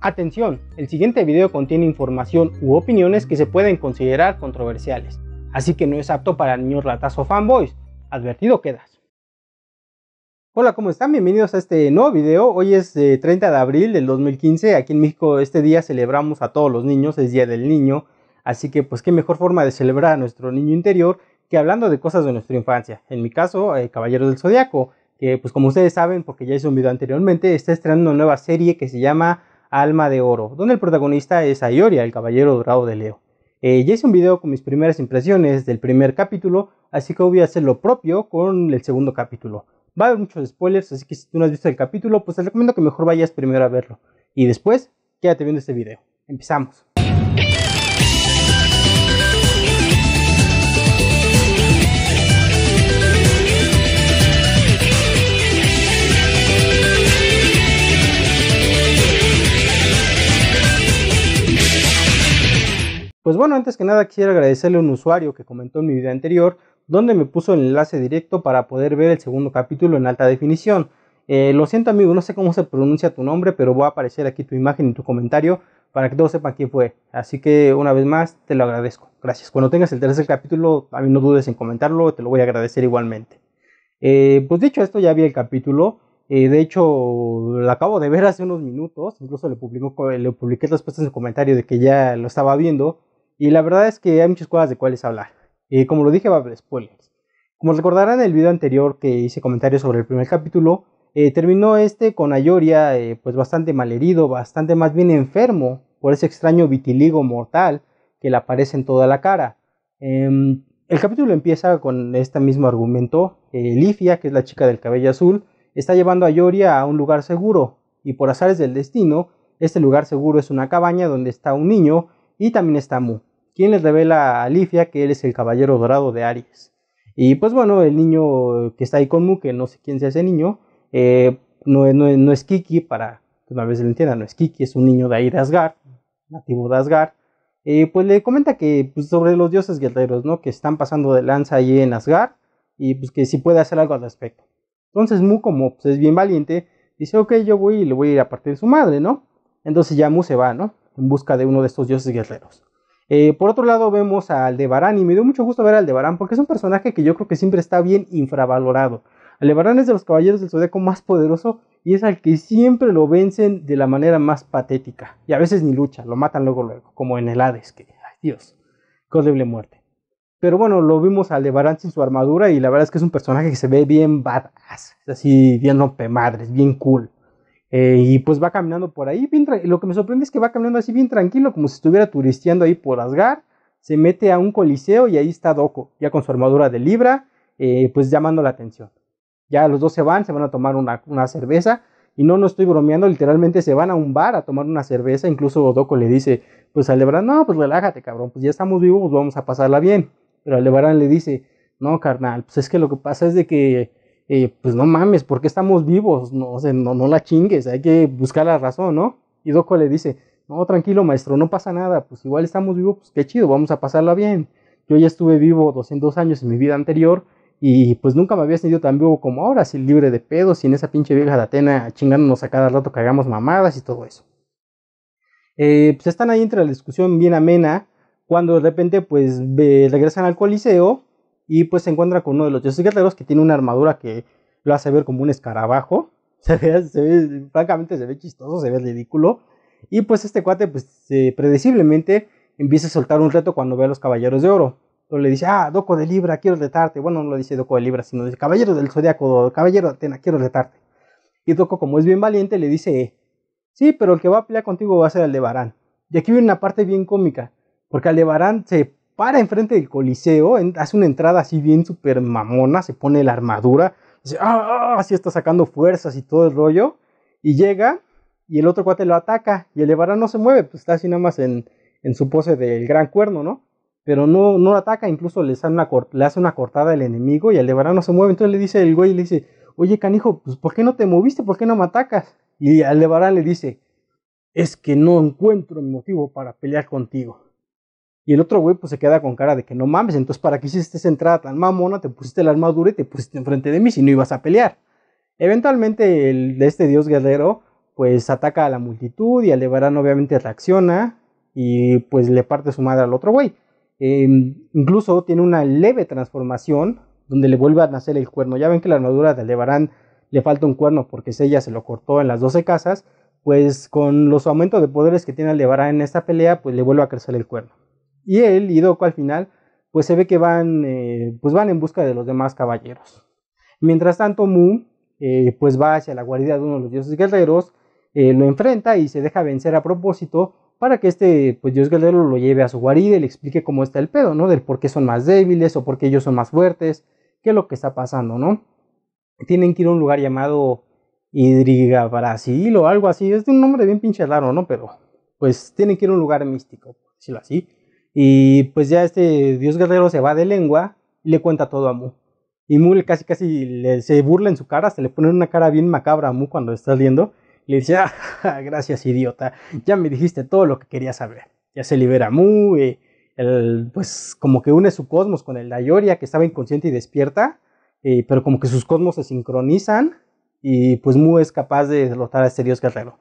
Atención, el siguiente video contiene información u opiniones que se pueden considerar controversiales, así que no es apto para niños ratas o fanboys, advertido quedas. Hola, ¿cómo están? Bienvenidos a este nuevo video. Hoy es 30 eh, de abril del 2015, aquí en México este día celebramos a todos los niños, es Día del Niño, así que pues qué mejor forma de celebrar a nuestro niño interior que hablando de cosas de nuestra infancia. En mi caso, eh, Caballeros del Zodíaco que pues como ustedes saben, porque ya hice un video anteriormente, está estrenando una nueva serie que se llama Alma de Oro, donde el protagonista es Ayoria, el Caballero Dorado de Leo. Eh, ya hice un video con mis primeras impresiones del primer capítulo, así que voy a hacer lo propio con el segundo capítulo. Va a haber muchos spoilers, así que si tú no has visto el capítulo, pues te recomiendo que mejor vayas primero a verlo. Y después, quédate viendo este video. Empezamos. Pues bueno, antes que nada quiero agradecerle a un usuario que comentó en mi video anterior, donde me puso el enlace directo para poder ver el segundo capítulo en alta definición. Eh, lo siento amigo, no sé cómo se pronuncia tu nombre, pero va a aparecer aquí tu imagen y tu comentario para que todos sepan quién fue. Así que una vez más, te lo agradezco. Gracias. Cuando tengas el tercer capítulo, A mí no dudes en comentarlo, te lo voy a agradecer igualmente. Eh, pues dicho esto, ya vi el capítulo. Eh, de hecho, lo acabo de ver hace unos minutos. Incluso le, publiqué le publiqué en el comentario de que ya lo estaba viendo. Y la verdad es que hay muchas cosas de cuáles hablar. como lo dije, va a haber spoilers. Como recordarán en el video anterior que hice comentarios sobre el primer capítulo, eh, terminó este con Ayoria eh, pues bastante malherido, bastante más bien enfermo por ese extraño vitiligo mortal que le aparece en toda la cara. Em, el capítulo empieza con este mismo argumento. Lifia, que es la chica del cabello azul, está llevando a Ayoria a un lugar seguro y por azares del destino, este lugar seguro es una cabaña donde está un niño y también está Mu quien le revela a Alicia que él es el caballero dorado de Aries. Y pues bueno, el niño que está ahí con Mu, que no sé quién sea ese niño, eh, no, es Kiki, para que una vez lo entiendan, no es Kiki, es un niño de ahí de Asgard, nativo de Asgard. pues le comenta que pues, sobre los dioses guerreros, ¿no? Que están pasando de lanza ahí en Asgard y pues que si puede hacer algo al respecto. Entonces Mu, como pues, es bien valiente, dice, ok, yo voy y le voy a ir a partir de su madre, ¿no? Entonces ya Mu se va, ¿no? En busca de uno de estos dioses guerreros. Eh, por otro lado vemos a Aldebarán y me dio mucho gusto ver a Aldebarán porque es un personaje que yo creo que siempre está bien infravalorado. Aldebarán es de los caballeros del Zodiaco más poderoso y es al que siempre lo vencen de la manera más patética. Y a veces ni lucha, lo matan luego luego, como en el Hades, que, ay Dios, qué horrible muerte. Pero bueno, lo vimos a Aldebarán sin su armadura y la verdad es que es un personaje que se ve bien badass, así bien rompe madres, bien cool. Eh, y pues va caminando por ahí, bien lo que me sorprende es que va caminando así bien tranquilo, como si estuviera turisteando ahí por Asgard, se mete a un coliseo y ahí está Doco, ya con su armadura de libra, eh, pues llamando la atención. Ya los dos se van, se van a tomar una, una, cerveza, y no, no estoy bromeando, literalmente se van a un bar a tomar una cerveza, incluso Doco le dice, pues a no, pues relájate cabrón, pues ya estamos vivos, vamos a pasarla bien. Pero a le dice, no, carnal, pues es que lo que pasa es de que eh, pues no mames, porque estamos vivos? No, no, la chingues, hay que buscar la razón, ¿no? Y Doco le dice, no, tranquilo maestro, no pasa nada, pues igual estamos vivos, pues qué chido, vamos a pasarla bien. Yo ya estuve vivo 202 años en mi vida anterior y pues nunca me había sentido tan vivo como ahora, así libre de pedos sin esa pinche vieja de Atena chingándonos a cada rato que hagamos mamadas y todo eso. Eh, pues están ahí entre la discusión bien amena, cuando de repente pues regresan al Coliseo y pues se encuentra con uno de los dioses guerreros que tiene una armadura que lo hace ver como un escarabajo. Se ve, francamente se ve chistoso, se ve ridículo. Y pues este cuate, pues predeciblemente empieza a soltar un reto cuando ve a los caballeros de oro. Entonces le dice, ah, Doco de Libra, quiero retarte. Bueno, no lo dice Doco de Libra, sino dice, caballero del Zodíaco, caballero de Atena, quiero retarte. Y Doco, como es bien valiente, le dice, sí, pero el que va a pelear contigo va a ser Aldebarán. Y aquí viene una parte bien cómica, porque Aldebarán se para enfrente del Coliseo, hace una entrada así bien súper mamona, se pone la armadura, ah, ah, ah", así está sacando fuerzas y todo el rollo, y llega y el otro cuate lo ataca y el Levarán no se mueve, pues está así nada más en, en su pose del gran cuerno, ¿no? Pero no, no lo ataca, incluso le, hace una, hace una cortada al enemigo y el Levarán no se mueve, entonces le dice el güey, le dice, oye canijo, pues ¿por qué no te moviste? ¿Por qué no me atacas? Y levarán le dice, es que no encuentro motivo para pelear contigo. Y el otro güey pues se queda con cara de que no mames, entonces ¿para qué hiciste esa entrada tan mamona? Te pusiste la armadura y te pusiste enfrente de mí si no ibas a pelear. Eventualmente el de este dios guerrero pues ataca a la multitud y Aldebarán obviamente reacciona y pues le parte su madre al otro güey. Em, incluso tiene una leve transformación donde le vuelve a nacer el cuerno. Ya ven que la armadura de Aldebarán le falta un cuerno porque ella se lo cortó en las 12 casas. Pues con los aumentos de poderes que tiene Aldebarán en esta pelea, pues le vuelve a crecer el cuerno. Y él y Doco al final, pues se ve que van, eh, pues van en busca de los demás caballeros. Mientras tanto, Mu, eh, pues va hacia la guarida de uno de los dioses guerreros, eh, lo enfrenta y se deja vencer a propósito para que este pues, dios guerrero lo lleve a su guarida y le explique cómo está el pedo, ¿no? Del por qué son más débiles o por qué ellos son más fuertes, qué es lo que está pasando, ¿no? Tienen que ir a un lugar llamado Hidriga o algo así, es de un nombre bien pinche raro, ¿no? Pero pues tienen que ir a un lugar místico, por decirlo así. Y pues ya este dios guerrero se va de lengua y le cuenta todo a Mu. Y Mu casi casi se burla en su cara, se le pone una cara bien macabra a Mu cuando está riendo. Y le dice, ah, gracias idiota, ya me dijiste todo lo que quería saber. Ya se libera Mu, y eh, el, pues como que une su cosmos con el Dayoria que estaba inconsciente y despierta. Eh, pero como que sus cosmos se sincronizan y pues Mu es capaz de derrotar a este dios guerrero.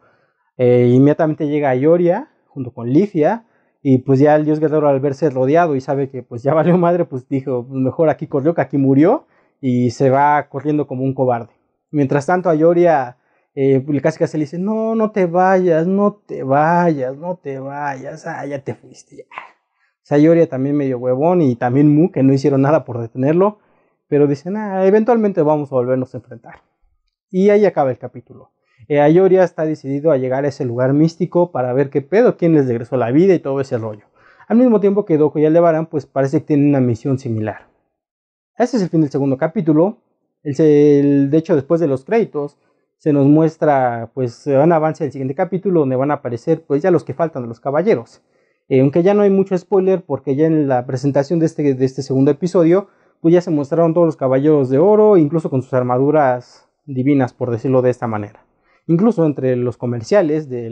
Eh, inmediatamente llega a junto con Lifia y pues ya el dios guerrero al verse rodeado y sabe que pues ya valió madre, pues dijo, pues, mejor aquí corrió que aquí murió y se va corriendo como un cobarde. Mientras tanto a Yoria eh, casi casi le dice, no, no te vayas, no te vayas, no te vayas, ah, ya te fuiste, ya. O sea, Yoria también medio huevón y también Mu, que no hicieron nada por detenerlo, pero dicen, ah, eventualmente vamos a volvernos a enfrentar. Y ahí acaba el capítulo eh, Ayoria está decidido a llegar a ese lugar místico para ver qué pedo, quién les regresó la vida y todo ese rollo. Al mismo tiempo que Dojo y Aldebaran, pues parece que tienen una misión similar. Ese es el fin del segundo capítulo. de hecho, después de los créditos, se nos muestra pues a avance del siguiente capítulo donde van a aparecer pues ya los que faltan de los caballeros. Eh, aunque ya no hay mucho spoiler porque ya en la presentación de este, de este segundo episodio pues ya se mostraron todos los caballeros de oro, incluso con sus armaduras divinas por decirlo de esta manera incluso entre los comerciales de,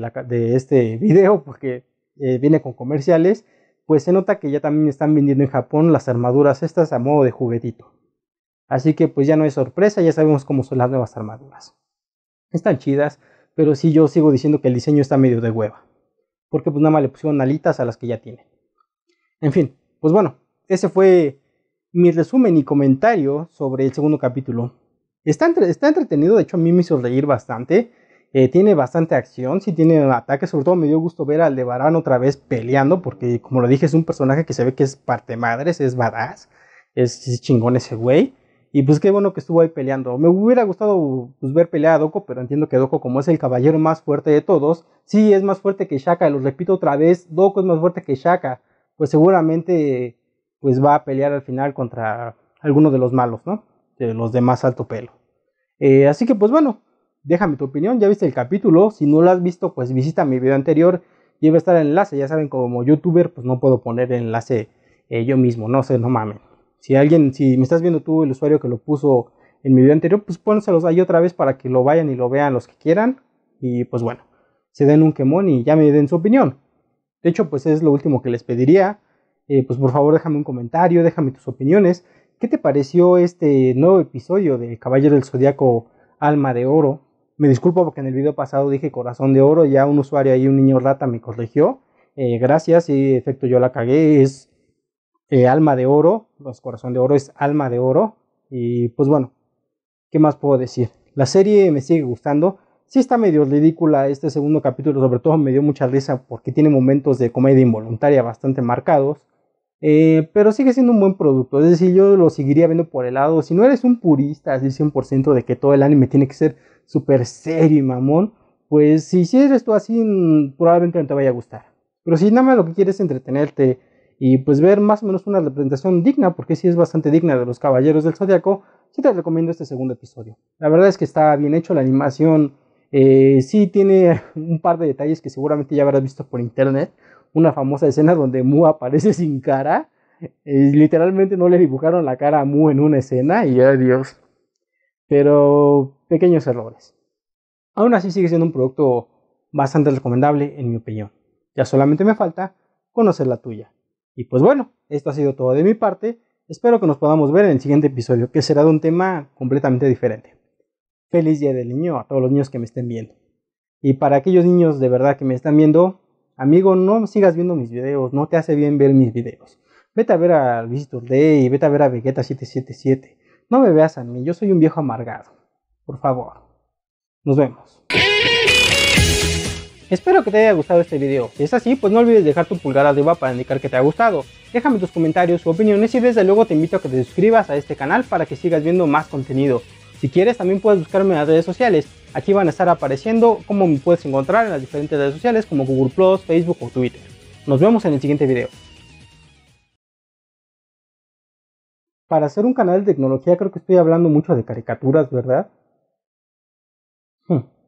este video, porque eh, viene con comerciales, pues se nota que ya también están vendiendo en Japón las armaduras estas a modo de juguetito. Así que pues ya no hay sorpresa, ya sabemos cómo son las nuevas armaduras. Están chidas, pero sí yo sigo diciendo que el diseño está medio de hueva. Porque pues nada más le pusieron alitas a las que ya tiene. En fin, pues bueno, ese fue mi resumen y comentario sobre el segundo capítulo. Está, está entretenido, de hecho a mí me hizo reír bastante. Eh, tiene bastante acción, sí tiene ataque, sobre todo me dio gusto ver al de Barán otra vez peleando, porque como lo dije, es un personaje que se ve que es parte madres, es badass, es, chingón ese güey. Y pues qué bueno que estuvo ahí peleando. Me hubiera gustado pues, ver pelear a Doko, pero entiendo que Doko, como es el caballero más fuerte de todos, sí es más fuerte que Shaka. Lo repito otra vez, Doko es más fuerte que Shaka. Pues seguramente pues va a pelear al final contra alguno de los malos, ¿no? De los de más alto pelo. Eh, así que pues bueno, déjame tu opinión, ya viste el capítulo, si no lo has visto, pues visita mi video anterior y a estar el enlace, ya saben, como youtuber, pues no puedo poner el enlace eh, yo mismo, no sé, no mames Si alguien, si me estás viendo tú, el usuario que lo puso en mi video anterior, pues pónselos ahí otra vez para que lo vayan y lo vean los que quieran y pues bueno, se den un quemón y ya me den su opinión. De hecho, pues es lo último que les pediría. Eh, pues por favor déjame un comentario, déjame tus opiniones. ¿Qué te pareció este nuevo episodio de Caballero del Zodíaco Alma de Oro? Me disculpo porque en el video pasado dije corazón de oro, ya un usuario ahí, un niño rata, me corrigió. Eh, gracias, y efecto yo la cagué, es eh, alma de oro, los corazón de oro es alma de oro. Y pues bueno, ¿qué más puedo decir? La serie me sigue gustando. Sí está medio ridícula este segundo capítulo, sobre todo me dio mucha risa porque tiene momentos de comedia involuntaria bastante marcados. Eh, pero sigue siendo un buen producto, es decir, yo lo seguiría viendo por el lado. Si no eres un purista, así 100% de que todo el anime tiene que ser súper serio y mamón, pues si eres tú así, mm, probablemente no te vaya a gustar. Pero si nada más lo que quieres es entretenerte y pues ver más o menos una representación digna, porque sí es bastante digna de los Caballeros del Zodiaco, sí te recomiendo este segundo episodio. La verdad es que está bien hecho, la animación eh, sí tiene un par de detalles que seguramente ya habrás visto por internet, una famosa escena donde Mu aparece sin cara. literalmente no le dibujaron la cara a Mu en una escena y dios Pero pequeños errores. Aún así sigue siendo un producto bastante recomendable en mi opinión. Ya solamente me falta conocer la tuya. Y pues bueno, esto ha sido todo de mi parte. Espero que nos podamos ver en el siguiente episodio, que será de un tema completamente diferente. Feliz Día del Niño a todos los niños que me estén viendo. Y para aquellos niños de verdad que me están viendo, amigo, no sigas viendo mis videos, no te hace bien ver mis videos. Vete a ver a Visitor Day, vete a ver a Vegeta777. No me veas a mí, yo soy un viejo amargado. Por favor. Nos vemos. Espero que te haya gustado este video. Si es así, pues no olvides dejar tu pulgar arriba para indicar que te ha gustado. Déjame tus comentarios, opiniones y desde luego te invito a que te suscribas a este canal para que sigas viendo más contenido. Si quieres, también puedes buscarme en las redes sociales. Aquí van a estar apareciendo cómo me puedes encontrar en las diferentes redes sociales como Google Plus, Facebook o Twitter. Nos vemos en el siguiente video. Para hacer un canal de tecnología creo que estoy hablando mucho de caricaturas, ¿verdad? Hmm.